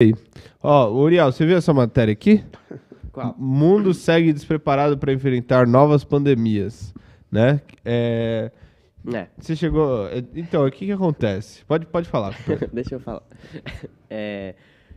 aí. Ó, Uriel, você viu essa matéria aqui? Qual? Mundo segue despreparado para enfrentar novas pandemias, né? É... É. Você chegou. É, então, o que, que acontece? Pode, pode falar. Deixa eu falar. É...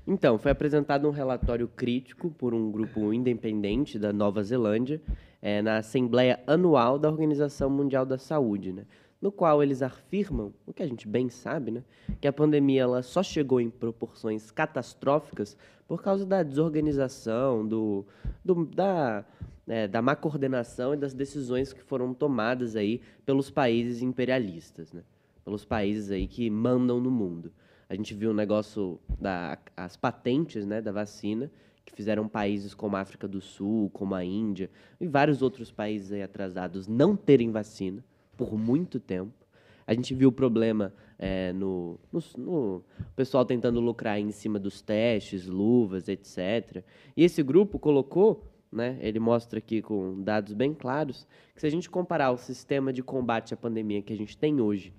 Então, foi apresentado um relatório crítico por um grupo independente da Nova Zelândia é, na Assembleia Anual da Organização Mundial da Saúde. Né? no qual eles afirmam, o que a gente bem sabe, né, que a pandemia ela só chegou em proporções catastróficas por causa da desorganização, do, do da, é, da má coordenação e das decisões que foram tomadas aí pelos países imperialistas, né, pelos países aí que mandam no mundo. A gente viu o negócio das patentes né, da vacina, que fizeram países como a África do Sul, como a Índia e vários outros países atrasados não terem vacina por muito tempo. A gente viu o problema é, no, no, no, pessoal tentando lucrar em cima dos testes, luvas, etc. E esse grupo colocou, né, ele mostra aqui com dados bem claros, que se a gente comparar o sistema de combate à pandemia que a gente tem hoje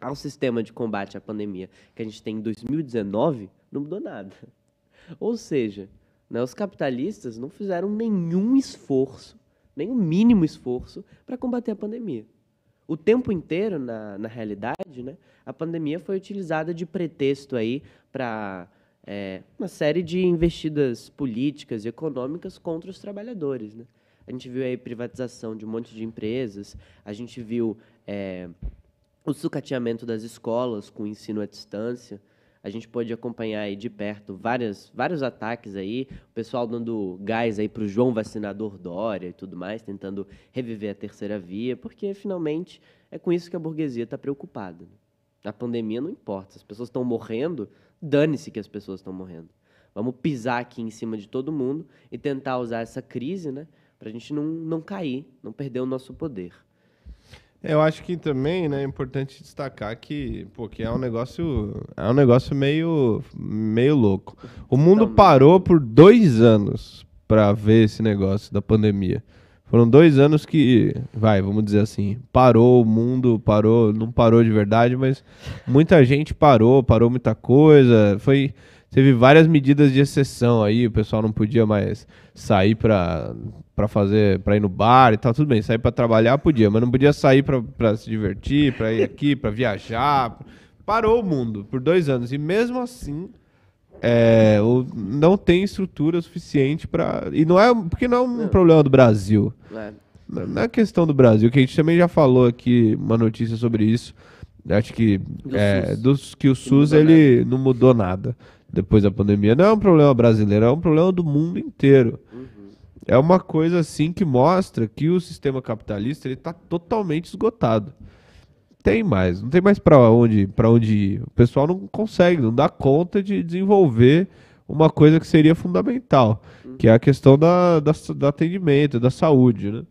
ao sistema de combate à pandemia que a gente tem em 2019, não mudou nada. Ou seja, né, os capitalistas não fizeram nenhum esforço, nem o mínimo esforço, para combater a pandemia o tempo inteiro, na, na realidade, né, a pandemia foi utilizada de pretexto aí para é, uma série de investidas políticas e econômicas contra os trabalhadores. Né? A gente viu aí privatização de um monte de empresas, a gente viu é, o sucateamento das escolas com o ensino à distância, a gente pôde acompanhar aí de perto várias, vários ataques aí, o pessoal dando gás aí para o João Vacinador Dória e tudo mais, tentando reviver a terceira via, porque finalmente é com isso que a burguesia está preocupada. Né? A pandemia não importa, as pessoas estão morrendo, dane-se que as pessoas estão morrendo. Vamos pisar aqui em cima de todo mundo e tentar usar essa crise né, para a gente não, não cair, não perder o nosso poder. Eu acho que também né, é importante destacar que, porque é um negócio, é um negócio meio, meio louco. O mundo parou por dois anos para ver esse negócio da pandemia. Foram dois anos que, vai, vamos dizer assim, parou o mundo, parou, não parou de verdade, mas muita gente parou, parou muita coisa. Foi, teve várias medidas de exceção aí, o pessoal não podia mais sair para para fazer, para ir no bar e tal, tudo bem, sair para trabalhar podia, mas não podia sair para se divertir, para ir aqui, para viajar. Parou o mundo por dois anos e mesmo assim é, não tem estrutura suficiente para e não é porque não é um não. É. problema do Brasil. É. Na questão do Brasil, que a gente também já falou aqui uma notícia sobre isso, acho que do é, dos que o SUS não ele nada. não mudou nada depois da pandemia. Não é um problema brasileiro, é um problema do mundo inteiro. Uhum. É uma coisa assim que mostra que o sistema capitalista ele está totalmente esgotado. Tem mais, não tem mais para onde, para onde ir. O pessoal não consegue, não dá conta de desenvolver uma coisa que seria fundamental, uhum. que é a questão da, da, do atendimento, da saúde, né?